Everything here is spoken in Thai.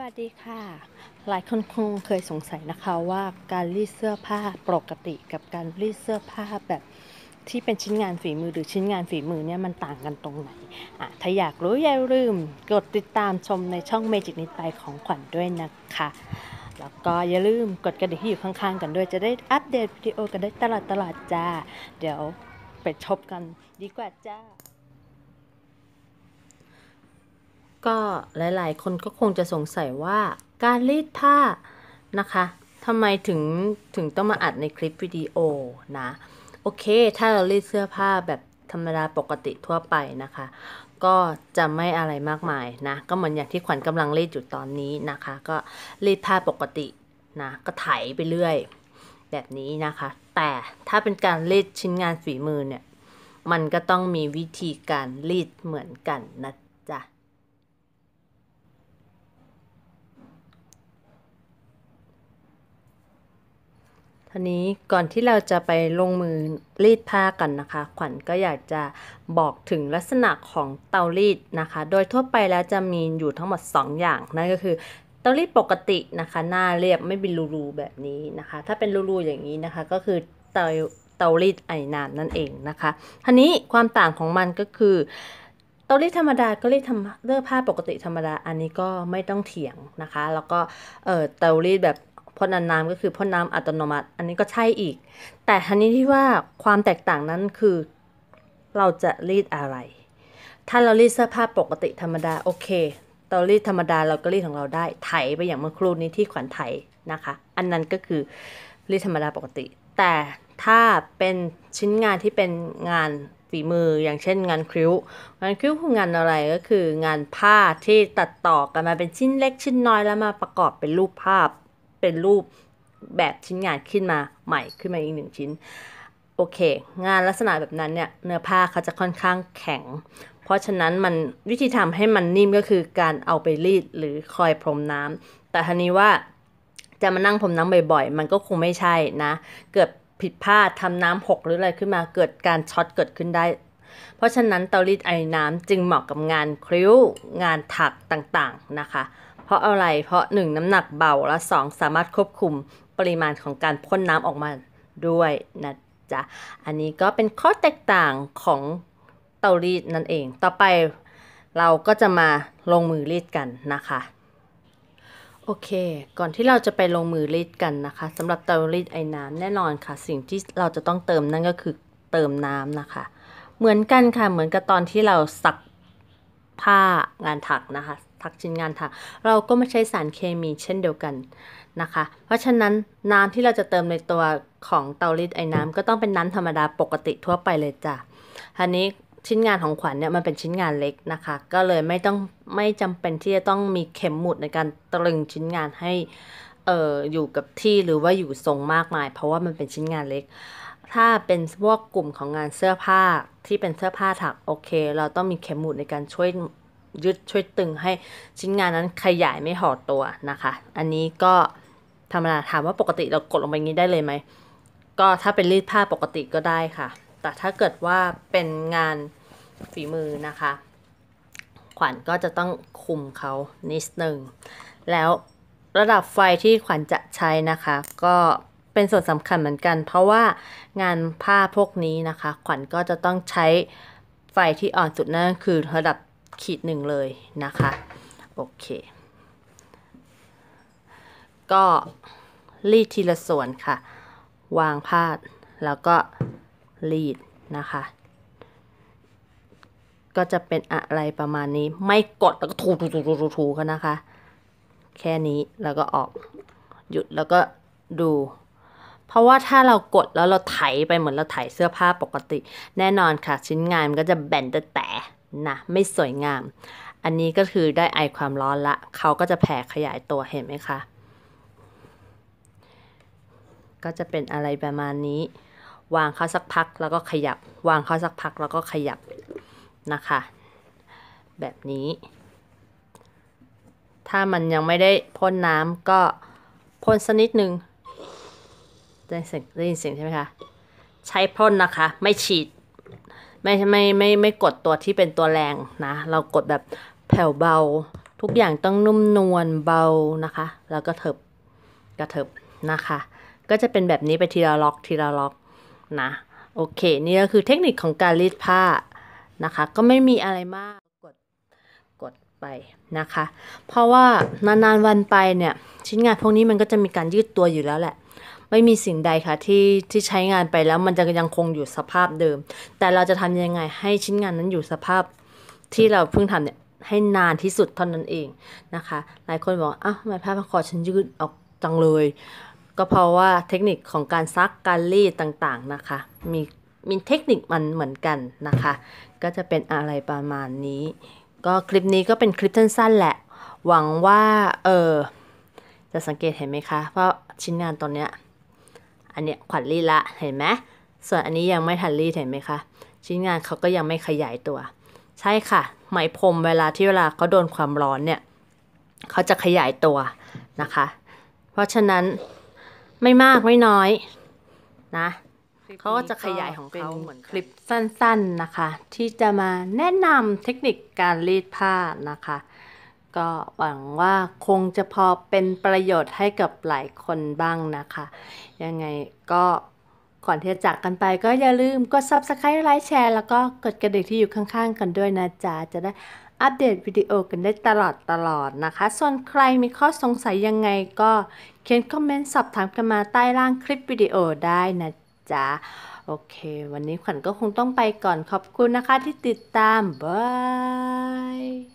วัสดีค่ะ หลายคนคงเคยสงสัยนะคะว่าการรีดเสื้อผ้าปกติกับการรีดเสื้อผ้าแบบ ที่เป็นชิ้นงานฝีมือหรือชิ้นงานฝีมือเนี่ยมันต่างกันตรงไหนอ่ะถ้าอยากรู้อย่าลืมกดติดตามชมในช่องเมจิกนิตไปของขวัญด้วยนะคะ แล้วก็อย่าลืมกดกระดิ่งที่อยู่ข้างๆ กันด้วยจะได้อัปเดตวิดีโอกันได้ตลอดตลอดจ้า เดี๋ยวไปชมกันดีกว่าจ้าก็หลายๆคนก็คงจะสงสัยว่าการรีดผ้านะคะทำไมถึงถึงต้องมาอัดในคลิปวิดีโอนะโอเค ถ้าเรารีดเสื้อผ้าแบบธรรมดาปกติทั่วไปนะคะ ก็จะไม่อะไรมากมายนะก็เหมือนอย่างที่ขวัญกำลังรีดอยู่ตอนนี้นะคะ ก็รีดผ้าปกตินะก็ไถไปเรื่อยแบบนี้นะคะ แต่ถ้าเป็นการรีดชิ้นงานฝีมือเนี่ยมันก็ต้องมีวิธีการรีดเหมือนกันนะอันนี้ก่อนที่เราจะไปลงมือรีดผ้ากันนะคะ ขวัญก็อยากจะบอกถึงลักษณะของเตารีดนะคะ โดยทั่วไปแล้วจะมีอยู่ทั้งหมด 2 อย่างนั่นก็คือเตารีดปกตินะคะ หน้าเรียบไม่เป็นรูๆแบบนี้นะคะ ถ้าเป็นรูๆอย่างนี้นะคะก็คือ เตาเตารีดไอน้ำนั่นเองนะคะทีนี้ความต่างของมันก็คือเตารีดธรรมดาก็รีดทำเลือกผ้าปกติธรรมดาอันนี้ก็ไม่ต้องเถียงนะคะ แล้วก็เออเตารีดแบบพ่นน้ำก็คือพ่นน้ำอัตโนมัติ อันนี้ก็ใช่อีก แต่ทันนี้ที่ว่าความแตกต่างนั้นคือเราจะรีดอะไร ถ้าเรารีดเสื้อผ้าปกติธรรมดาโอเคเรารีดธรรมดาเราก็รีดของเราได้ไถไปอย่างเมื่อครู่นี้ที่ขวัญไถนะคะ อันนั้นก็คือรีดธรรมดาปกติ แต่ถ้าเป็นชิ้นงานที่เป็นงานฝีมืออย่างเช่น งานคริ้วงานคริ้วคืองานอะไรก็คือ งานผ้าที่ตัดต่อกันมาเป็นชิ้นเล็กชิ้นน้อยแล้วมาประกอบเป็นรูปภาพเป็นรูปแบบชิ้นงานขึ้นมาใหม่ขึ้นมาอีกหนึ่งชิ้นโอเค งานลักษณะแบบนั้นเนี่ยเนื้อผ้าเขาจะค่อนข้างแข็ง เพราะฉะนั้นมันวิธีทำให้มันนิ่มก็คือการเอาไปรีดหรือคอยพรมน้ำแต่ทีนี้ว่าจะมานั่งพรมน้ำบ่อยๆมันก็คงไม่ใช่นะ เกิดผิดพลาดทำน้ำหกหรืออะไรขึ้นมาเกิดการช็อตเกิดขึ้นได้ เพราะฉะนั้นเตารีดไอ้น้ำจึงเหมาะกับงานคริ้วงานถักต่างๆนะคะเพราะอะไร เพราะ1 น้ำหนักเบา และ2สามารถควบคุมปริมาณของการพ่นน้ำออกมาด้วยนะจ๊ะ อันนี้ก็เป็นข้อแตกต่างของเตารีดนั่นเอง ต่อไปเราก็จะมาลงมือรีดกันนะคะ โอเค ก่อนที่เราจะไปลงมือรีดกันนะคะสำหรับเตารีดไอ้น้ำแน่นอนค่ะ สิ่งที่เราจะต้องเติมนั่นก็คือเติมน้ำนะคะ เหมือนกันค่ะ เหมือนกับตอนที่เราสักผ้างานถักนะคะถักชิ้นงานถักเราก็ไม่ใช้สารเคมีเช่นเดียวกันนะคะ เพราะฉะนั้นน้ำที่เราจะเติมในตัวของเตารีดไอ้น้ำก็ต้องเป็นน้ำธรรมดาปกติทั่วไปเลยจ้ะทีนี้ชิ้นงานของขวัญเนี่ยมันเป็นชิ้นงานเล็กนะคะ ก็เลยไม่ต้องไม่จำเป็นที่จะต้องมีเข็มหมุดในการตรึงชิ้นงานให้เอ่ออยู่กับที่หรือว่าอยู่ทรงมากมายเพราะว่ามันเป็นชิ้นงานเล็ก ถ้าเป็นพวกกลุ่มของงานเสื้อผ้าที่เป็นเสื้อผ้าถักโอเค เราต้องมีเข็มหมุดในการช่วยยืดช่วยตึงให้ชิ้นงานนั้นขยายไม่ห่อตัวนะคะ อันนี้ก็ ธรรมดาถามว่าปกติเรากดลงไปงี้ได้เลยไหม ก็ถ้าเป็นรีดผ้าปกติก็ได้ค่ะ แต่ถ้าเกิดว่าเป็นงานฝีมือนะคะ ขวัญก็จะต้องคุมเขานิดหนึ่ง แล้วระดับไฟที่ขวัญจะใช้นะคะ ก็เป็นส่วนสำคัญเหมือนกัน เพราะว่างานผ้าพวกนี้นะคะ ขวัญก็จะต้องใช้ไฟที่อ่อนสุดนั่นคือระดับขีดหนึ่งเลยนะคะโอเคก็รีดทีละส่วนค่ะ วางผ้าแล้วก็รีดนะคะก็จะเป็นอะไรประมาณนี้ไม่กดแล้วก็ถูถูถูถูถูกันนะคะ แค่นี้แล้วก็ออกหยุดแล้วก็ดูพราะว่าถ้าเรากดแล้วเราไถไปเหมือนเราไถเสื้อผ้าปกติ แน่นอนค่ะชิ้นงานมันก็จะแบนแต่แต่นะไม่สวยงาม อันนี้ก็คือได้ไอความร้อนละเขาก็จะแผ่ขยายตัวเห็นไหมคะก็จะเป็นอะไรประมาณนี้ วางเขาสักพักแล้วก็ขยับวางเขาสักพักแล้วก็ขยับนะคะ แบบนี้ ถ้ามันยังไม่ได้พ่นน้ำก็พ่นสักนิดนึงได้เสียงได้ยินเสียงใช่ไหมคะ ใช้พ่นนะคะไม่ฉีดไม่ไม่ไมไม่ไม่กดตัวที่เป็นตัวแรงนะเรากดแบบแผ่วเบา ทุกอย่างต้องนุ่มนวลเบานะคะ แล้วก็เถิบกระเถิบนะคะ ก็จะเป็นแบบนี้ไปทีละล็อกทีละล็อกนะ โอเค นี่ก็คือเทคนิคของการรีดผ้านะคะ ก็ไม่มีอะไรมาก กดกดไปนะคะ เพราะว่านานๆวันไปเนี่ย ชิ้นงานพวกนี้มันก็จะมีการยืดตัวอยู่แล้วแหละไม่มีสิ่งใดค่ะที่ที่ใช้งานไปแล้วมันจะยังคงอยู่สภาพเดิม แต่เราจะทำยังไงให้ชิ้นงานนั้นอยู่สภาพที่เราเพิ่งทำเนี่ยให้นานที่สุดเท่านั้นเองนะคะ หลายคนบอกอ้าวทำไมผ้าพันคอฉันยืดออกจังเลย ก็เพราะว่าเทคนิคของการซักการรีดต่างๆนะคะ มีมีเทคนิคมันเหมือนกันนะคะ ก็จะเป็นอะไรประมาณนี้ก็คลิปนี้ก็เป็นคลิปสั้นๆแหละหวังว่าเออจะสังเกตเห็นไหมคะเพราะชิ้นงานตอนเนี้ยอันเนี้ยขวัญรีละเห็นไหมส่วนอันนี้ยังไม่ทันรีเห็นไหมคะชิ้นงานเขาก็ยังไม่ขยายตัว ใช่ค่ะ ไหมพรมเวลาที่เวลาเขาโดนความร้อนเนี่ยเขาจะขยายตัวนะคะ เพราะฉะนั้นไม่มากไม่น้อยนะเขาก็จะขยายของเขาเหมือนคลิปสั้น ๆนะคะ ที่จะมาแนะนำเทคนิคการรีดผ้านะคะก็หวังว่าคงจะพอเป็นประโยชน์ให้กับหลายคนบ้างนะคะ ยังไงก็ก่อนที่จะจากกันไปก็อย่าลืมกด subscribe ไลค์แชร์แล้วก็กดกระดิ่งที่อยู่ข้างๆ กันด้วยนะจ๊ะ จะได้อัปเดตวิดีโอกันได้ตลอดตลอดนะคะ ส่วนใครมีข้อสงสัยยังไงก็เขียนคอมเมนต์สอบถามกันมาใต้ล่างคลิปวิดีโอได้นะจ๊ะ โอเค วันนี้ขวัญก็คงต้องไปก่อนขอบคุณนะคะที่ติดตามบาย